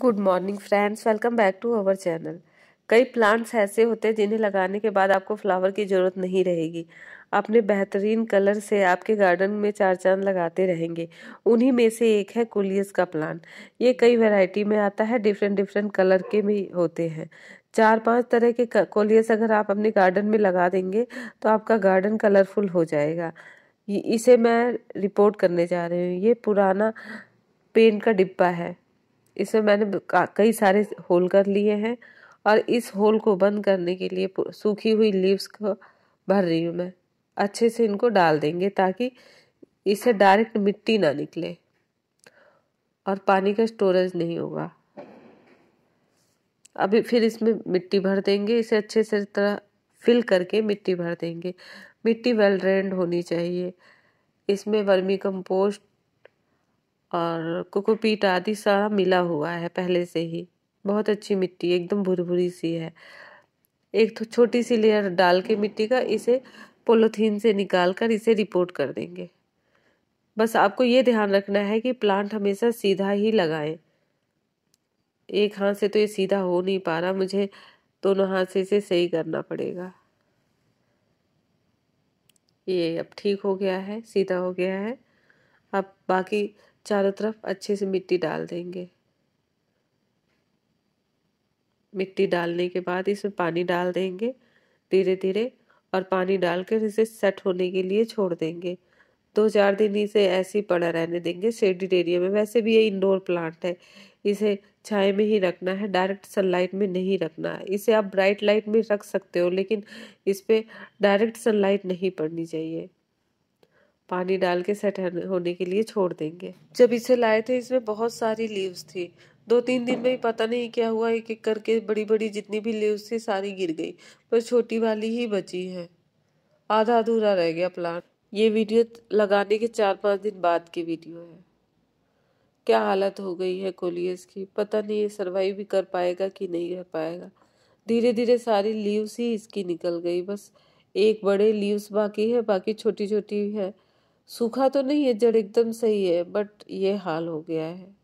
good morning friends welcome back to our channel कई plants ऐसे होते हैं जिन्हें लगाने के बाद आपको फ्लावर की ज़रूरत नहीं रहेगी अपने बेहतरीन कलर से आपके गार्डन में चार चांद लगाते रहेंगे उन्हीं में से एक है कुलियस का प्लांट ये कई वैरायटी में आता है डिफरेंट डिफरेंट कलर के भी होते हैं चार पांच तरह के कोलियस अगर आप अपने गार्डन में लगा देंगे तो आपका गार्डन कलरफुल हो जाएगा इसे मैं रिपोर्ट करने जा रही हूँ ये पुराना पेंट का डिब्बा है इसमें मैंने कई सारे होल कर लिए हैं और इस होल को बंद करने के लिए सूखी हुई लीव्स को भर रही हूँ मैं अच्छे से इनको डाल देंगे ताकि इसे डायरेक्ट मिट्टी ना निकले और पानी का स्टोरेज नहीं होगा अभी फिर इसमें मिट्टी भर देंगे इसे अच्छे से तरह फिल करके मिट्टी भर देंगे मिट्टी वेल ड्रेंड होनी चाहिए इसमें वर्मी कंपोस्ट और कुकुपीट आदि सारा मिला हुआ है पहले से ही बहुत अच्छी मिट्टी एकदम भुरभुरी सी है एक तो छोटी सी लेयर डाल के मिट्टी का इसे पोलोथीन से निकाल कर इसे रिपोर्ट कर देंगे बस आपको ये ध्यान रखना है कि प्लांट हमेशा सीधा ही लगाएं एक हाथ से तो ये सीधा हो नहीं पा रहा मुझे दोनों हाथ से इसे सही करना पड़ेगा ये अब ठीक हो गया है सीधा हो गया है अब बाकी चारों तरफ अच्छे से मिट्टी डाल देंगे मिट्टी डालने के बाद इसमें पानी डाल देंगे धीरे धीरे और पानी डालकर इसे सेट होने के लिए छोड़ देंगे दो चार दिन इसे ऐसे ही पड़ा रहने देंगे शेडिड एरिया में वैसे भी ये इंडोर प्लांट है इसे छाए में ही रखना है डायरेक्ट सनलाइट में नहीं रखना है इसे आप ब्राइट लाइट में रख सकते हो लेकिन इस पर डायरेक्ट सनलाइट नहीं पड़नी चाहिए पानी डाल के सेट होने के लिए छोड़ देंगे जब इसे लाए थे इसमें बहुत सारी लीव्स थी दो तीन दिन में ही पता नहीं क्या हुआ एक एक करके बड़ी बड़ी जितनी भी लीव्स थी सारी गिर गई पर छोटी वाली ही बची है आधा अधूरा रह गया प्लांट ये वीडियो लगाने के चार पाँच दिन बाद की वीडियो है क्या हालत हो गई है कोलियस की पता नहीं ये सर्वाइव भी कर पाएगा कि नहीं कर पाएगा धीरे धीरे सारी लीव्स ही इसकी निकल गई बस एक बड़े लीव्स बाकी है बाकी छोटी छोटी है सूखा तो नहीं है जड़ एकदम सही है बट ये हाल हो गया है